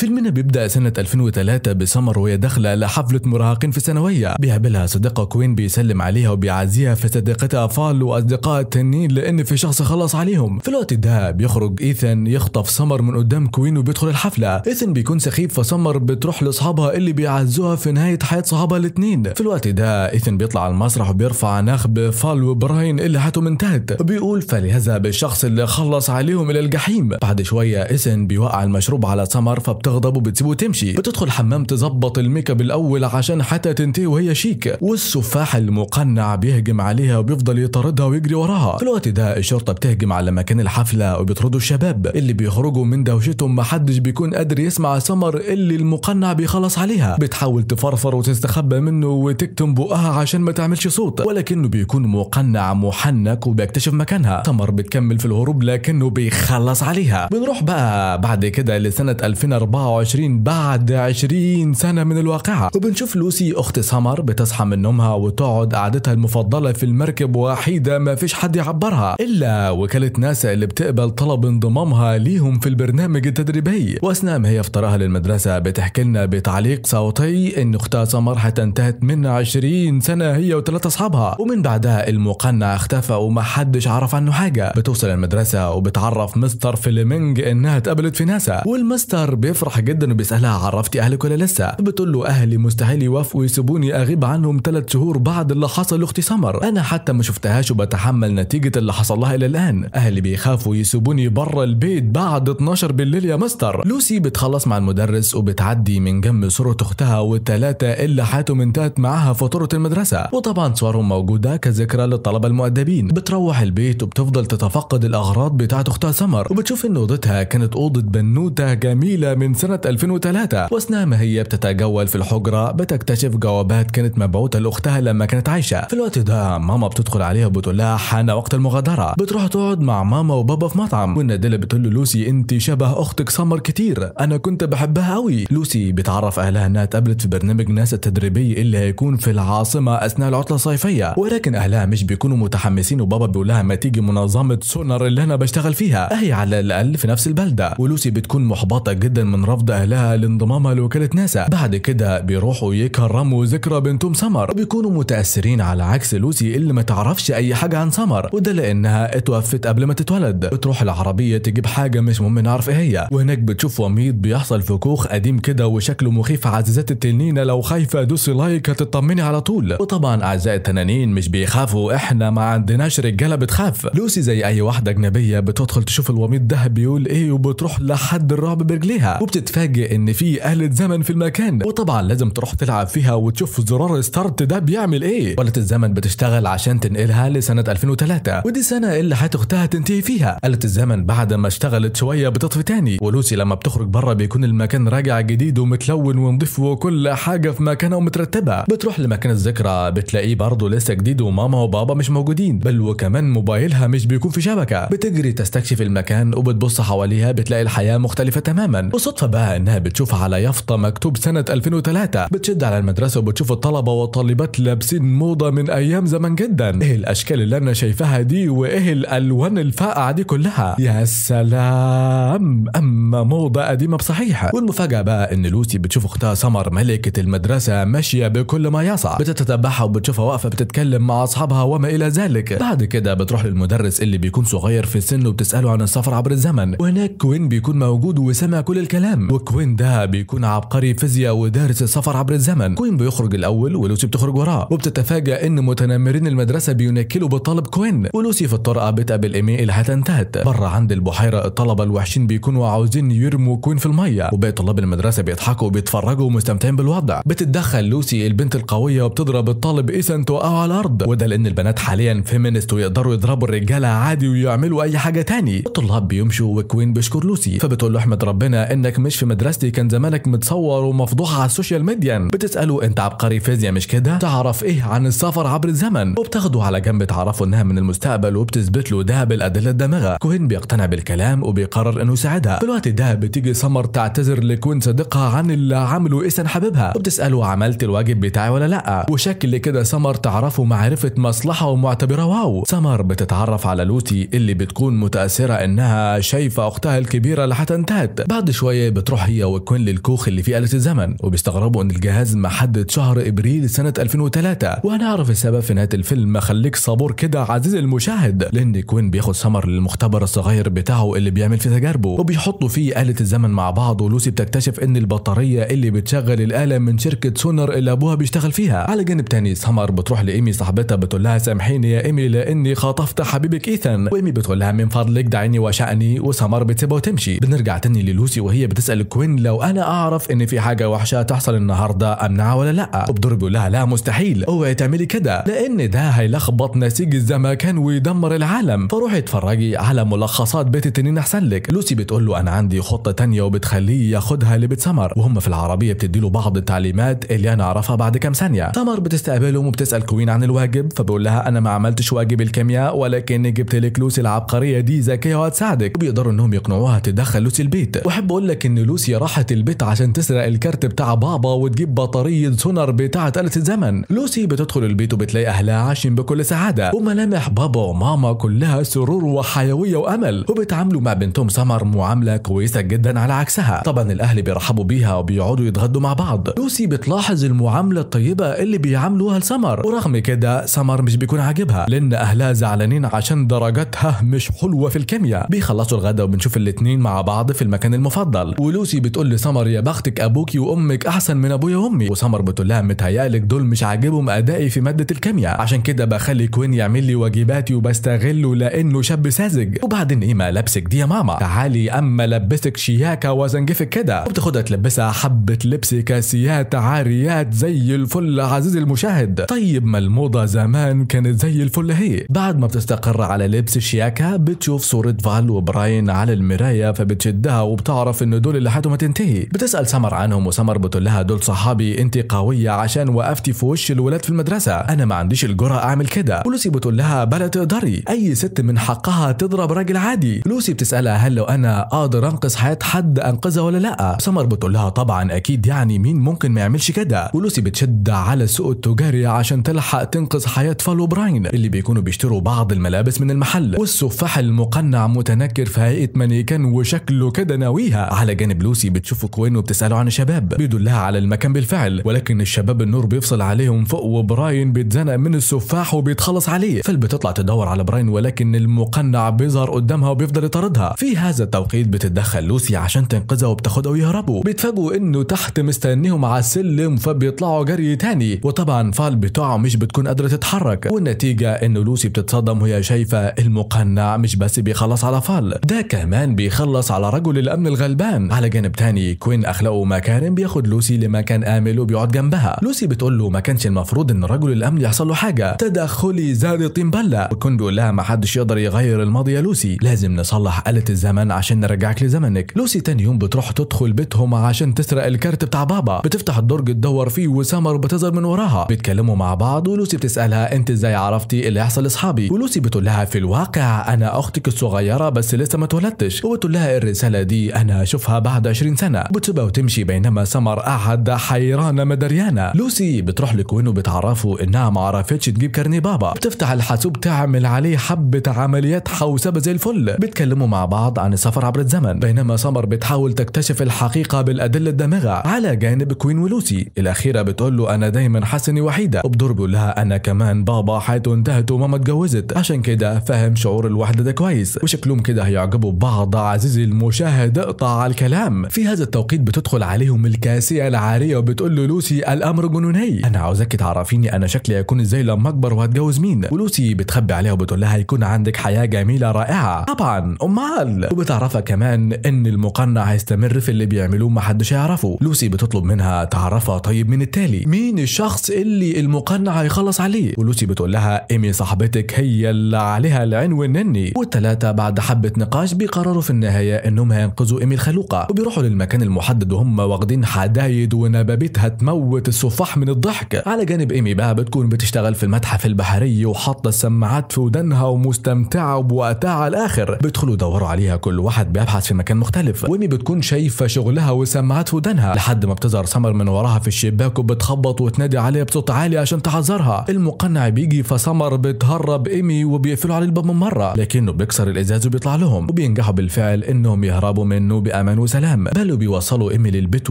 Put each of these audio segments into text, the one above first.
فيلمنا بيبدأ سنة 2003 بسمر وهي داخلة لحفلة مراهقين في الثانوية بيقابلها صديقة كوين بيسلم عليها وبيعزيها في صديقتها فال وأصدقاء التانيين لأن في شخص خلص عليهم في الوقت ده بيخرج إيثان يخطف سمر من قدام كوين وبيدخل الحفلة إيثان بيكون سخيف فسمر بتروح لأصحابها اللي بيعزوها في نهاية حياة صحابها الاتنين في الوقت ده إيثان بيطلع على المسرح وبيرفع نخب فال وبراين اللي حياتهم انتهت وبيقول فلهذا بالشخص اللي خلص عليهم إلى الجحيم بعد شوية إيثان بيوقع المشروب على سمر فبت بتغضب وبتسيبه وتمشي بتدخل الحمام تظبط الميك اب الاول عشان حتى تنتهي وهي شيك والسفاح المقنع بيهجم عليها وبيفضل يطاردها ويجري وراها في الوقت ده الشرطه بتهجم على مكان الحفله وبيطردوا الشباب اللي بيخرجوا من دوشتهم محدش بيكون قادر يسمع سمر اللي المقنع بيخلص عليها بتحاول تفرفر وتستخبى منه وتكتم بقها عشان ما تعملش صوت ولكنه بيكون مقنع محنك وبيكتشف مكانها سمر بتكمل في الهروب لكنه بيخلص عليها بنروح بقى بعد كده لسنه 2004 24 بعد 20 سنة من الواقعة وبنشوف لوسي أخت سمر بتصحى من نومها وتقعد قعدتها المفضلة في المركب وحيدة ما فيش حد يعبرها إلا وكالة ناسا اللي بتقبل طلب انضمامها ليهم في البرنامج التدريبي وأثناء ما هي في للمدرسة بتحكي لنا بتعليق صوتي إن أختها سمر هتنتهت من 20 سنة هي وثلاثة أصحابها ومن بعدها المقنع اختفى ومحدش عرف عنه حاجة بتوصل المدرسة وبتعرف مستر فليمنج إنها اتقبلت في ناسا والمستر بيف بيفرح جدا وبيسالها عرفتي اهلك ولا لسه بتقول له اهلي مستحيل يوافقوا يسيبوني اغيب عنهم ثلاث شهور بعد اللي حصل لاختي سمر انا حتى ما شفتهاش وبتحمل نتيجه اللي حصل لها الى الان اهلي بيخافوا يسيبوني بره البيت بعد 12 بالليل يا مستر لوسي بتخلص مع المدرس وبتعدي من جنب صوره اختها والثلاثه اللي حياتهم انتهت معاها فاتورة المدرسه وطبعا صورهم موجوده كذكرى للطلبه المؤدبين بتروح البيت وبتفضل تتفقد الاغراض بتاعت اختها سمر وبتشوف ان اوضتها كانت اوضه بنوته جميله من من سنة 2003 وأثناء هي بتتجول في الحجرة بتكتشف جوابات كانت مبعوثة لأختها لما كانت عايشة في الوقت ده ماما بتدخل عليها وبتقول لها حان وقت المغادرة بتروح تقعد مع ماما وبابا في مطعم والنادلة بتقول له لوسي أنت شبه أختك سمر كتير أنا كنت بحبها قوي لوسي بتعرف أهلها أنها اتقابلت في برنامج ناسا التدريبي اللي هيكون في العاصمة أثناء العطلة الصيفية ولكن أهلها مش بيكونوا متحمسين وبابا بيقول لها ما تيجي منظمة سونر اللي أنا بشتغل فيها أهي على الأقل في نفس البلدة ولوسي بتكون محبطة جدا من من رفض أهلها لانضمامها لوكالة ناسا بعد كده بيروحوا يكرموا ذكرى بنتهم سمر وبيكونوا متأثرين على عكس لوسي اللي ما تعرفش أي حاجة عن سمر وده لأنها اتوفت قبل ما تتولد بتروح العربية تجيب حاجة مش مهم نعرف إيه هي وهناك بتشوف وميض بيحصل في كوخ قديم كده وشكله مخيف عزيزات التنينة لو خايفة دوسي لايك هتطمني على طول وطبعا أعزائي التنانين مش بيخافوا إحنا ما عندناش رجالة بتخاف لوسي زي أي واحدة أجنبية بتدخل تشوف الوميض ده بيقول إيه وبتروح لحد الرعب برجليها وبتتفاجئ ان في آلة زمن في المكان وطبعا لازم تروح تلعب فيها وتشوف زرار ستارت ده بيعمل ايه آلة الزمن بتشتغل عشان تنقلها لسنة 2003 ودي سنة اللي حياة اختها تنتهي فيها آلة الزمن بعد ما اشتغلت شوية بتطفي تاني ولوسي لما بتخرج بره بيكون المكان راجع جديد ومتلون ونضيف وكل حاجة في مكانها ومترتبة بتروح لمكان الذكرى بتلاقيه برضه لسه جديد وماما وبابا مش موجودين بل وكمان موبايلها مش بيكون في شبكة بتجري تستكشف المكان وبتبص حواليها بتلاقي الحياة مختلفة تماما وصدفة فبقى انها بتشوف على يافطه مكتوب سنه 2003 بتشد على المدرسه وبتشوف الطلبه والطالبات لابسين موضه من ايام زمان جدا ايه الاشكال اللي انا شايفاها دي وايه الالوان الفاقعه دي كلها يا سلام اما موضه قديمه بصحيح والمفاجاه بقى ان لوسي بتشوف اختها سمر ملكه المدرسه ماشيه بكل ما يصع بتتتبعها وبتشوفها واقفه بتتكلم مع اصحابها وما الى ذلك بعد كده بتروح للمدرس اللي بيكون صغير في السن وبتساله عن السفر عبر الزمن وهناك كوين بيكون موجود وسمع كل الكلام الكلام وكوين ده بيكون عبقري فيزياء ودارس السفر عبر الزمن كوين بيخرج الاول ولوسي بتخرج وراه وبتتفاجأ ان متنمرين المدرسه بينكلوا بطالب كوين ولوسي في الطرقه بتقابل ايمي هتنتهت بره عند البحيره الطلبه الوحشين بيكونوا عاوزين يرموا كوين في الميه وباقي طلاب المدرسه بيضحكوا وبيتفرجوا ومستمتعين بالوضع بتتدخل لوسي البنت القويه وبتضرب الطالب ايثان توقعه على الارض وده لان البنات حاليا فيمينست ويقدروا يضربوا الرجاله عادي ويعملوا اي حاجه تاني الطلاب بيمشوا وكوين بيشكر لوسي فبتقول له احمد ربنا انك مش في مدرستي كان زمانك متصور ومفضوح على السوشيال ميديا بتساله انت عبقري فيزياء مش كده تعرف ايه عن السفر عبر الزمن وبتاخده على جنب تعرفه انها من المستقبل وبتثبت له ده بالادله الدامغه كوهين بيقتنع بالكلام وبيقرر انه يساعدها في الوقت ده بتيجي سمر تعتذر لكون صديقها عن اللي عمله ايسن حبيبها وبتساله عملت الواجب بتاعي ولا لا وشكل كده سمر تعرفه معرفه مصلحه ومعتبره واو سمر بتتعرف على لوتي اللي بتكون متاثره انها شايفه اختها الكبيره اللي هتنتهت بعد شويه بتروح هي وكوين للكوخ اللي فيه آلة الزمن وبيستغربوا ان الجهاز محدد شهر ابريل سنة 2003 وهنعرف السبب في نهاية الفيلم خليك صبور كده عزيزي المشاهد لان كوين بياخد سمر للمختبر الصغير بتاعه اللي بيعمل فيه تجاربه وبيحطوا فيه آلة الزمن مع بعض ولوسي بتكتشف ان البطارية اللي بتشغل الآلة من شركة سونر اللي ابوها بيشتغل فيها على جانب تاني سمر بتروح لايمي صاحبتها بتقول لها سامحيني يا ايمي لاني خطفت حبيبك ايثان وايمي بتقول لها من فضلك دعيني وشأني وسمر بتسيبها وتمشي بنرجع تاني للوسي وهي بتسال كوين لو انا اعرف ان في حاجه وحشه تحصل النهارده امنعها ولا لا وبدور بيقول لها لا مستحيل اوعي تعملي كده لان ده هيلخبط نسيج الزمكان ويدمر العالم فروحي اتفرجي على ملخصات بيت التنين احسن لك لوسي بتقول له انا عندي خطه تانية وبتخليه ياخدها لبيت سمر وهم في العربيه بتديله بعض التعليمات اللي انا اعرفها بعد كام ثانيه سمر بتستقبلهم وبتسال كوين عن الواجب فبيقول لها انا ما عملتش واجب الكيمياء ولكن جبت لك لوسي العبقريه دي ذكيه وهتساعدك بيقدروا انهم يقنعوها تدخل لوسي البيت واحب اقول لك لك ان لوسي راحت البيت عشان تسرق الكارت بتاع بابا وتجيب بطاريه سونار بتاعه آلة الزمن لوسي بتدخل البيت وبتلاقي اهلها عايشين بكل سعاده وملامح بابا وماما كلها سرور وحيويه وامل وبيتعاملوا مع بنتهم سمر معامله كويسه جدا على عكسها طبعا الاهل بيرحبوا بيها وبيقعدوا يتغدوا مع بعض لوسي بتلاحظ المعامله الطيبه اللي بيعاملوها لسمر ورغم كده سمر مش بيكون عاجبها لان اهلها زعلانين عشان درجاتها مش حلوه في الكيمياء بيخلصوا الغدا وبنشوف الاتنين مع بعض في المكان المفضل البطل ولوسي بتقول لسمر يا بختك ابوكي وامك احسن من ابويا وامي وسمر بتقول لها متهيألك دول مش عاجبهم ادائي في ماده الكيمياء عشان كده بخلي كوين يعمل لي واجباتي وبستغله لانه شاب ساذج وبعدين ايه لابسك دي يا ماما تعالي اما لبسك شياكه وزنجفك كده وبتاخدها تلبسها حبه لبس كاسيات عاريات زي الفل عزيزي المشاهد طيب ما الموضه زمان كانت زي الفل هي بعد ما بتستقر على لبس الشياكه بتشوف صوره فال وبراين على المرايه فبتشدها وبتعرف ان دول اللي حياتهم هتنتهي بتسال سمر عنهم وسمر بتقول لها دول صحابي انت قويه عشان وقفتي في وش الولاد في المدرسه انا ما عنديش الجرأة اعمل كده ولوسي بتقول لها بلا تقدري اي ست من حقها تضرب راجل عادي لوسي بتسالها هل لو انا اقدر انقذ حياه حد انقذها ولا لا سمر بتقول لها طبعا اكيد يعني مين ممكن ما يعملش كده ولوسي بتشد على السوق التجاري عشان تلحق تنقذ حياه فالو براين اللي بيكونوا بيشتروا بعض الملابس من المحل والسفاح المقنع متنكر في هيئه مانيكان وشكله كده ناويها على على جانب لوسي بتشوف كوين وبتساله عن الشباب بيدلها على المكان بالفعل ولكن الشباب النور بيفصل عليهم فوق وبراين بيتزنق من السفاح وبيتخلص عليه فال بتطلع تدور على براين ولكن المقنع بيظهر قدامها وبيفضل يطاردها في هذا التوقيت بتتدخل لوسي عشان تنقذها وبتاخدها ويهربوا بيتفاجئوا انه تحت مستنيهم على السلم فبيطلعوا جري تاني وطبعا فال بتوعه مش بتكون قادره تتحرك والنتيجه انه لوسي بتتصدم وهي شايفه المقنع مش بس بيخلص على فال ده كمان بيخلص على رجل الامن الغلبان كمان على جانب تاني كوين اخلاقه مكارم بياخد لوسي لمكان امل وبيقعد جنبها لوسي بتقول له ما كانش المفروض ان رجل الامن يحصل له حاجه تدخلي زاد بله وكون بيقول لها ما حدش يقدر يغير الماضي يا لوسي لازم نصلح آلة الزمن عشان نرجعك لزمنك لوسي تاني يوم بتروح تدخل بيتهم عشان تسرق الكارت بتاع بابا بتفتح الدرج تدور فيه وسمر بتظهر من وراها بيتكلموا مع بعض ولوسي بتسالها انت ازاي عرفتي إيه اللي يحصل لاصحابي ولوسي بتقول لها في الواقع انا اختك الصغيره بس لسه ما اتولدتش وبتقول لها الرساله دي انا اشوفها تشوفها بعد 20 سنة بتبة وتمشي بينما سمر قاعدة حيرانة مدريانة لوسي بتروح لكوين وبتعرفه إنها ما عرفتش تجيب كرني بابا بتفتح الحاسوب تعمل عليه حبة عمليات حوسبة زي الفل بيتكلموا مع بعض عن السفر عبر الزمن بينما سمر بتحاول تكتشف الحقيقة بالأدلة الدامغة على جانب كوين ولوسي الأخيرة بتقول له أنا دايما حاسني وحيدة وبضرب لها أنا كمان بابا حياته انتهت وماما اتجوزت عشان كده فاهم شعور الوحدة ده كويس وشكلهم كده هيعجبوا بعض عزيزي المشاهد اقطع على الكلام في هذا التوقيت بتدخل عليهم الكاسية العارية وبتقول له لوسي الأمر جنوني أنا عاوزاك تعرفيني أنا شكلي هيكون إزاي لما أكبر وهتجوز مين ولوسي بتخبي عليها وبتقول لها هيكون عندك حياة جميلة رائعة طبعا أمال وبتعرفها كمان إن المقنع هيستمر في اللي بيعملوه محدش يعرفه لوسي بتطلب منها تعرفها طيب من التالي مين الشخص اللي المقنع هيخلص عليه ولوسي بتقول لها إيمي صاحبتك هي اللي عليها العين والنني والتلاتة بعد حبة نقاش بيقرروا في النهاية إنهم هينقذوا إيمي الخلوق الموقع وبيروحوا للمكان المحدد وهم واخدين حدايد ونبابتها تموت السفاح من الضحك على جانب ايمي بقى بتكون بتشتغل في المتحف البحري وحاطه السماعات في ودانها ومستمتعه بوقتها على الاخر بيدخلوا يدوروا عليها كل واحد بيبحث في مكان مختلف وايمي بتكون شايفه شغلها وسماعات في ودانها لحد ما بتظهر سمر من وراها في الشباك وبتخبط وتنادي عليها بصوت عالي عشان تحذرها المقنع بيجي فسمر بتهرب ايمي وبيقفلوا عليه الباب من مره لكنه بيكسر الازاز وبيطلع لهم وبينجحوا بالفعل انهم يهربوا منه بامان أمان وسلام بل بيوصلوا امي البيت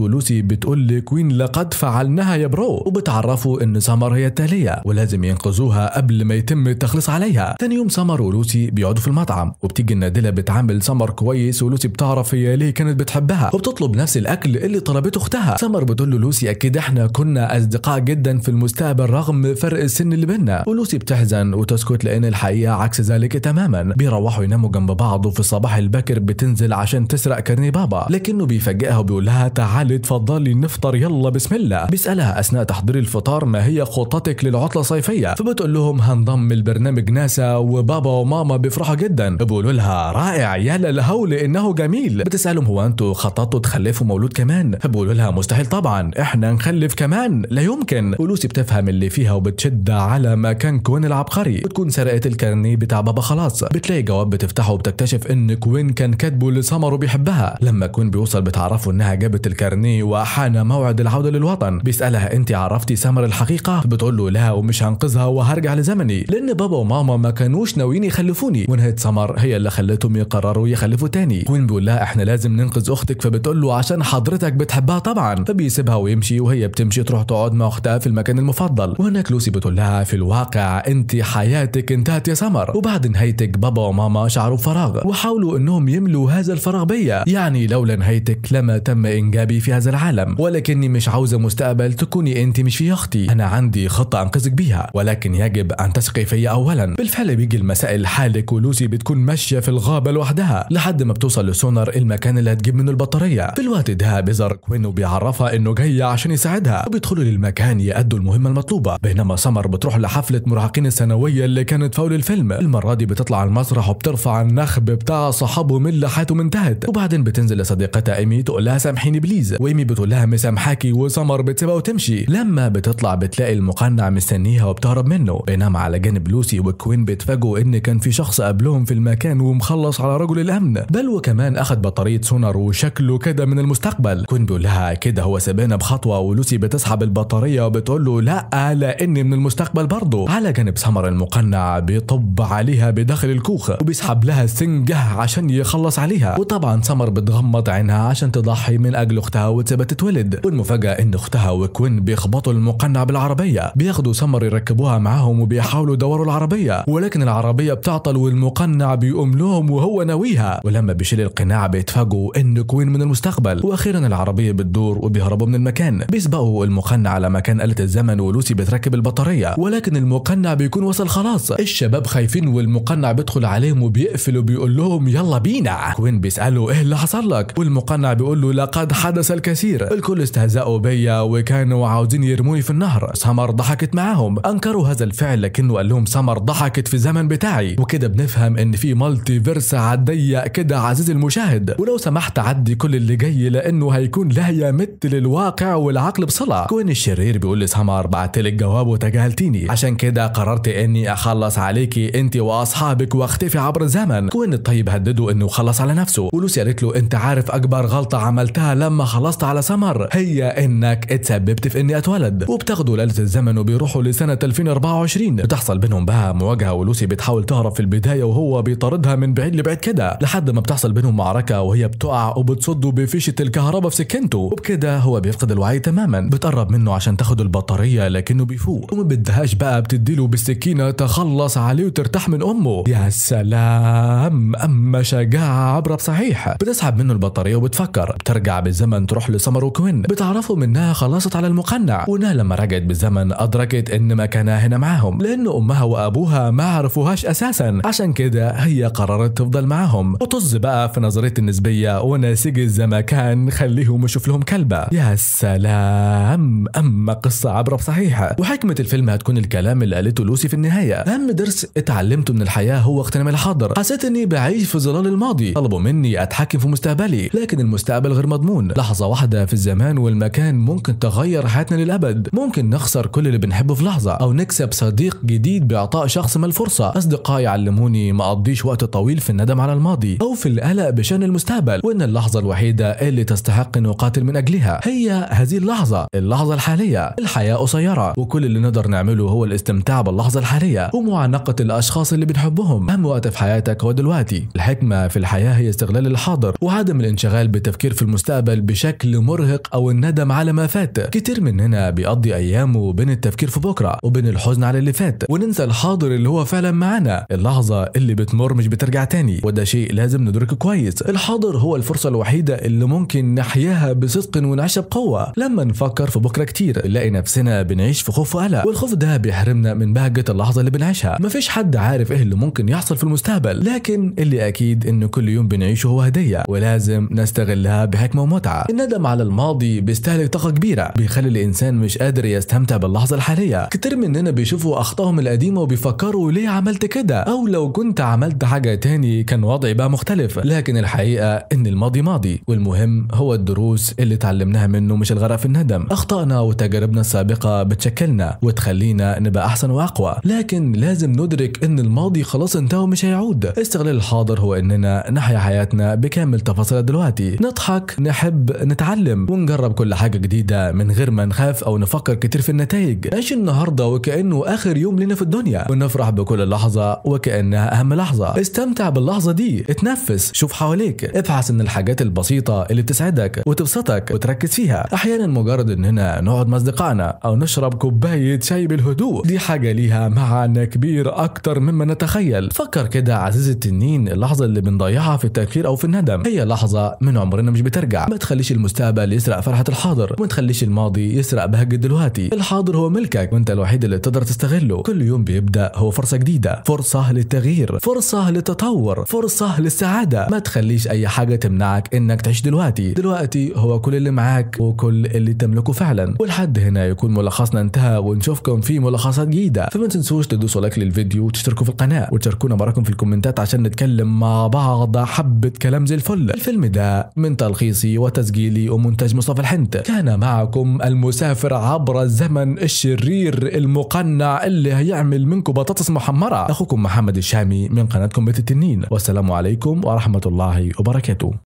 ولوسي بتقول لكوين لقد فعلناها يا برو وبتعرفوا إن سمر هي التالية ولازم ينقذوها قبل ما يتم التخليص عليها تاني يوم سمر ولوسي بيقعدوا في المطعم وبتيجي النادلة بتعامل سمر كويس ولوسي بتعرف هي ليه كانت بتحبها وبتطلب نفس الأكل اللي طلبته أختها سمر بتقول له لوسي أكيد إحنا كنا أصدقاء جدا في المستقبل رغم فرق السن اللي بينا ولوسي بتحزن وتسكت لأن الحقيقة عكس ذلك تماما بيروحوا يناموا جنب بعض وفي الصباح الباكر بتنزل عشان تسرق كارني بابا الصعبة لكنه بيفاجئها وبيقول لها تعالي اتفضلي نفطر يلا بسم الله بيسألها أثناء تحضير الفطار ما هي خططك للعطلة الصيفية فبتقول لهم هنضم البرنامج ناسا وبابا وماما بيفرحوا جدا بيقولوا لها رائع يا للهول إنه جميل بتسألهم هو أنتوا خططتوا تخلفوا مولود كمان بيقولوا لها مستحيل طبعا إحنا نخلف كمان لا يمكن ولوسي بتفهم اللي فيها وبتشد على مكان كوين العبقري بتكون سرقت الكارنيه بتاع بابا خلاص بتلاقي جواب بتفتحه وبتكتشف إن كوين كان كاتبه لسمر وبيحبها لما لما كون بيوصل بتعرفوا انها جابت الكارنيه وحان موعد العوده للوطن بيسالها انت عرفتي سمر الحقيقه بتقول له لا ومش هنقذها وهرجع لزمني لان بابا وماما ما كانوش ناويين يخلفوني ونهايه سمر هي اللي خلتهم يقرروا يخلفوا تاني كون بيقول لها احنا لازم ننقذ اختك فبتقول له عشان حضرتك بتحبها طبعا فبيسيبها ويمشي وهي بتمشي تروح تقعد مع اختها في المكان المفضل وهناك لوسي بتقول لها في الواقع انت حياتك انتهت يا سمر وبعد نهايتك بابا وماما شعروا بفراغ وحاولوا انهم يملوا هذا الفراغ بيا يعني لولا نهايتك لما تم انجابي في هذا العالم ولكني مش عاوزه مستقبل تكوني انت مش في اختي انا عندي خطه انقذك بيها ولكن يجب ان تثقي فيا اولا بالفعل بيجي المساء لحالك ولوسي بتكون ماشيه في الغابه لوحدها لحد ما بتوصل لسونر المكان اللي هتجيب منه البطاريه في الوقت ده بيظهر كوين وبيعرفها انه جاي عشان يساعدها وبيدخلوا للمكان يأدوا المهمه المطلوبه بينما سمر بتروح لحفله مراهقين السنويه اللي كانت فول الفيلم المره دي بتطلع على المسرح وبترفع النخب بتاع صحابه من حياتهم انتهت وبعدين بتنزل لصديقتها ايمي تقول لها سامحيني بليز وايمي بتقول لها مسامحاكي وسمر بتسيبها وتمشي لما بتطلع بتلاقي المقنع مستنيها وبتهرب منه بينما على جانب لوسي وكوين بيتفاجئوا ان كان في شخص قبلهم في المكان ومخلص على رجل الامن بل وكمان اخد بطاريه سونار وشكله كده من المستقبل كوين بيقول لها كده هو سابانا بخطوه ولوسي بتسحب البطاريه وبتقول له لا لاني من المستقبل برضه على جانب سمر المقنع بيطب عليها بداخل الكوخ وبيسحب لها السنجه عشان يخلص عليها وطبعا سمر بتغمض تغمض عينها عشان تضحي من اجل اختها وتسيبها تتولد والمفاجاه ان اختها وكوين بيخبطوا المقنع بالعربيه بياخدوا سمر يركبوها معاهم وبيحاولوا يدوروا العربيه ولكن العربيه بتعطل والمقنع بيقوم لهم وهو ناويها ولما بيشيل القناع بيتفاجئوا ان كوين من المستقبل واخيرا العربيه بتدور وبيهربوا من المكان بيسبقوا المقنع على مكان آلة الزمن ولوسي بتركب البطاريه ولكن المقنع بيكون وصل خلاص الشباب خايفين والمقنع بيدخل عليهم وبيقفل وبيقول لهم يلا بينا كوين بيساله ايه اللي حصل لك يضربك والمقنع بيقول له لقد حدث الكثير الكل استهزأوا بيا وكانوا عاوزين يرموني في النهر سمر ضحكت معاهم انكروا هذا الفعل لكنه قال لهم سمر ضحكت في الزمن بتاعي وكده بنفهم ان في مالتي فيرس عالضيق كده عزيزي المشاهد ولو سمحت عدي كل اللي جاي لانه هيكون لا يمت للواقع والعقل بصلة كون الشرير بيقول لسمر بعتلك جواب وتجاهلتيني عشان كده قررت اني اخلص عليكي انت واصحابك واختفي عبر الزمن كون الطيب هدده انه خلص على نفسه ولوسي قالت له انت عارف اكبر غلطه عملتها لما خلصت على سمر هي انك اتسببت في اني اتولد وبتاخدوا ليله الزمن وبيروحوا لسنه 2024 بتحصل بينهم بقى مواجهه ولوسي بتحاول تهرب في البدايه وهو بيطاردها من بعيد لبعيد كده لحد ما بتحصل بينهم معركه وهي بتقع وبتصده بفيشه الكهرباء في سكنته وبكده هو بيفقد الوعي تماما بتقرب منه عشان تاخد البطاريه لكنه بيفوق وما بدهاش بقى بتديله بالسكينه تخلص عليه وترتاح من امه يا سلام اما شجاعه عبره بصحيح بتسحب منه منه البطاريه وبتفكر بترجع بالزمن تروح لسمر وكوين بتعرفوا منها خلصت على المقنع وانها لما رجعت بالزمن ادركت ان مكانها هنا معاهم لان امها وابوها ما عرفوهاش اساسا عشان كده هي قررت تفضل معاهم وطز بقى في نظريه النسبيه ونسيج الزمكان خليهم يشوف لهم كلبه يا سلام اما قصه عبره بصحيحه وحكمه الفيلم هتكون الكلام اللي قالته لوسي في النهايه اهم درس اتعلمته من الحياه هو اغتنام الحاضر حسيت اني بعيش في ظلال الماضي طلبوا مني اتحكم في مستقبلي مستقبلي لكن المستقبل غير مضمون لحظة واحدة في الزمان والمكان ممكن تغير حياتنا للأبد ممكن نخسر كل اللي بنحبه في لحظة أو نكسب صديق جديد بإعطاء شخص ما الفرصة أصدقائي علموني ما أقضيش وقت طويل في الندم على الماضي أو في القلق بشأن المستقبل وإن اللحظة الوحيدة اللي تستحق أن أقاتل من أجلها هي هذه اللحظة اللحظة الحالية الحياة قصيرة وكل اللي نقدر نعمله هو الاستمتاع باللحظة الحالية ومعانقة الأشخاص اللي بنحبهم أهم وقت في حياتك هو دلوقتي الحكمة في الحياة هي استغلال الحاضر وعادة عدم الانشغال بالتفكير في المستقبل بشكل مرهق أو الندم على ما فات كتير مننا بيقضي أيامه بين التفكير في بكرة وبين الحزن على اللي فات وننسى الحاضر اللي هو فعلا معانا اللحظة اللي بتمر مش بترجع تاني وده شيء لازم ندركه كويس الحاضر هو الفرصة الوحيدة اللي ممكن نحياها بصدق ونعيشها بقوة لما نفكر في بكرة كتير نلاقي نفسنا بنعيش في خوف وقلق والخوف ده بيحرمنا من بهجة اللحظة اللي بنعيشها مفيش حد عارف ايه اللي ممكن يحصل في المستقبل لكن اللي اكيد ان كل يوم بنعيشه هو هدية ولازم لازم نستغلها بحكمة ومتعة الندم على الماضي بيستهلك طاقة كبيرة بيخلي الإنسان مش قادر يستمتع باللحظة الحالية كتير مننا بيشوفوا أخطائهم القديمة وبيفكروا ليه عملت كده أو لو كنت عملت حاجة تاني كان وضعي بقى مختلف لكن الحقيقة إن الماضي ماضي والمهم هو الدروس اللي اتعلمناها منه مش الغرق في الندم أخطائنا وتجاربنا السابقة بتشكلنا وتخلينا نبقى أحسن وأقوى لكن لازم ندرك إن الماضي خلاص انتهى ومش هيعود استغلال الحاضر هو إننا نحيا حياتنا بكامل تفاصيل وصلت دلوقتي نضحك نحب نتعلم ونجرب كل حاجه جديده من غير ما نخاف او نفكر كتير في النتائج نعيش النهارده وكانه اخر يوم لنا في الدنيا ونفرح بكل لحظه وكانها اهم لحظه استمتع باللحظه دي اتنفس شوف حواليك ابحث ان الحاجات البسيطه اللي بتسعدك وتبسطك وتركز فيها احيانا مجرد اننا نقعد مع اصدقائنا او نشرب كوبايه شاي بالهدوء دي حاجه ليها معنى كبير اكتر مما نتخيل فكر كده عزيزي التنين اللحظه اللي بنضيعها في التفكير او في الندم هي لحظة لحظة من عمرنا مش بترجع ما تخليش المستقبل يسرق فرحة الحاضر وما تخليش الماضي يسرق بهجة دلوقتي الحاضر هو ملكك وانت الوحيد اللي تقدر تستغله كل يوم بيبدأ هو فرصة جديدة فرصة للتغيير فرصة للتطور فرصة للسعادة ما تخليش أي حاجة تمنعك إنك تعيش دلوقتي دلوقتي هو كل اللي معاك وكل اللي تملكه فعلا ولحد هنا يكون ملخصنا انتهى ونشوفكم في ملخصات جديدة فما تنسوش تدوسوا لايك للفيديو وتشتركوا في القناة وتشاركونا براكم في الكومنتات عشان نتكلم مع بعض حبة كلام زي الفل الفيلم ده من تلخيصي وتسجيلي ومنتج مصطفى الحنت كان معكم المسافر عبر الزمن الشرير المقنع اللي هيعمل منكم بطاطس محمرة أخوكم محمد الشامي من قناتكم بيت التنين والسلام عليكم ورحمة الله وبركاته